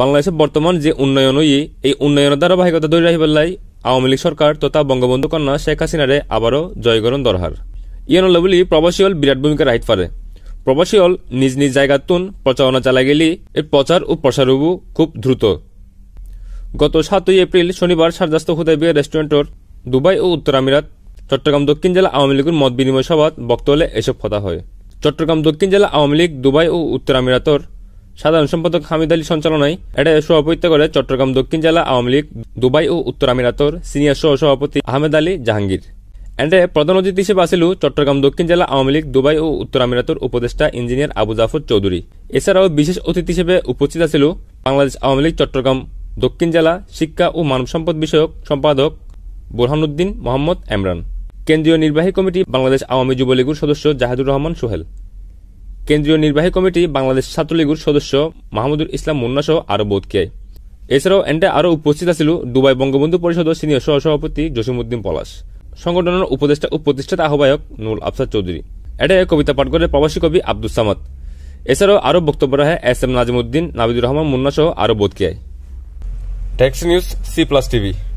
বাংলাদেশের বর্তমান যে উন্নয়নই এই উন্নয়নের ধারাবাহিকতা ধরে রাখিবাল্লাই আওয়ামী লীগ সরকার তথা বঙ্গবন্ধু কন্যা শেখ হাসিনারে আবারও জয়গরণ দরহার ইয়ানুল্লা বলি প্রবাসী হল বিরাট ভূমিকা রাহিত পারে প্রবাসী হল নিজ নিজ জায়গাতুন প্রচারণা চালা গেলি এর প্রচার ও প্রসারবু খুব দ্রুত গত সাতই এপ্রিল শনিবার সারদাস্ত হুদাইবিয়া রেস্টুরেন্টর দুবাই ও উত্তর আমিরাত চট্টগ্রাম দক্ষিণ জেলা আওয়ামী লীগের মত বিনিময় সভাত বক্তব্যে এসব কথা হয় চট্টগ্রাম দক্ষিণ জেলা আওয়ামী লীগ দুবাই ও উত্তর আমিরাতর সাধারণ সম্পাদক হামিদ আলী সঞ্চালনায় এটা সভাপতিত্ব করে চট্টগ্রাম দক্ষিণ জেলা আওয়ামী লীগ দুবাই ও উত্তর আমিরাতর সিনিয়র সহ সভাপতি আহমেদ আলী জাহাঙ্গীর এন্ডে প্রধান অতিথি হিসেবে আসিল চট্টগ্রাম দক্ষিণ জেলা আওয়ামী লীগ দুবাই ও উত্তর আমিরাতর উপদেষ্টা ইঞ্জিনিয়ার আবু জাফর চৌধুরী এছাড়াও বিশেষ অতিথি হিসেবে উপস্থিত আছিল বাংলাদেশ আওয়ামী লীগ চট্টগ্রাম দক্ষিণ জেলা শিক্ষা ও মানব সম্পদ বিষয়ক সম্পাদক বোরহানুদ্দিন মোহাম্মদ এমরান কেন্দ্রীয় নির্বাহী কমিটি বাংলাদেশ আওয়ামী যুবলীগুর সদস্য জাহাদুর রহমান সোহেল কেন্দ্রীয় নির্বাহী কমিটি বাংলাদেশ ছাত্রলীগুর সদস্য মাহমুদুল ইসলাম মুন্না সহ আরো বোধকে এছাড়াও এন্ডে আরও উপস্থিত আছিল দুবাই বঙ্গবন্ধু পরিষদের সিনিয়র সহসভাপতি জসিমউদ্দিন পলাশ সংগঠনের উপদেষ্টা ও প্রতিষ্ঠাতা আহ্বায়ক নুল আফসার চৌধুরী এটাই কবিতা পাঠ করে প্রবাসী কবি আব্দুল সামাদ এছাড়াও আরও বক্তব্য রাখে এস এম নাজিমুদ্দিন নাবিদুর রহমান মুন্না সহ আরও বোধকে tex news C plus TV